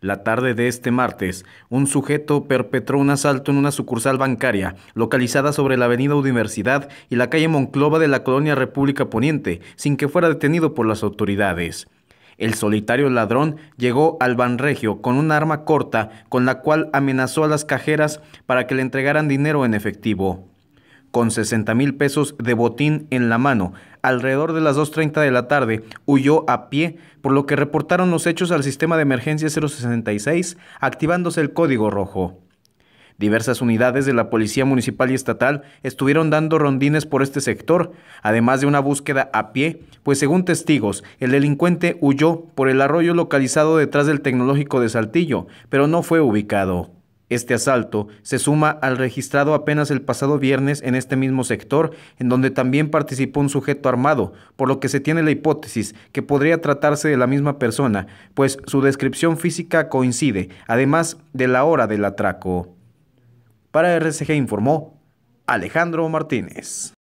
La tarde de este martes, un sujeto perpetró un asalto en una sucursal bancaria localizada sobre la avenida Universidad y la calle Monclova de la colonia República Poniente, sin que fuera detenido por las autoridades. El solitario ladrón llegó al Banregio con un arma corta con la cual amenazó a las cajeras para que le entregaran dinero en efectivo con 60 mil pesos de botín en la mano. Alrededor de las 2.30 de la tarde huyó a pie, por lo que reportaron los hechos al sistema de emergencia 066, activándose el código rojo. Diversas unidades de la Policía Municipal y Estatal estuvieron dando rondines por este sector, además de una búsqueda a pie, pues según testigos, el delincuente huyó por el arroyo localizado detrás del tecnológico de Saltillo, pero no fue ubicado. Este asalto se suma al registrado apenas el pasado viernes en este mismo sector, en donde también participó un sujeto armado, por lo que se tiene la hipótesis que podría tratarse de la misma persona, pues su descripción física coincide, además de la hora del atraco. Para RCG informó Alejandro Martínez.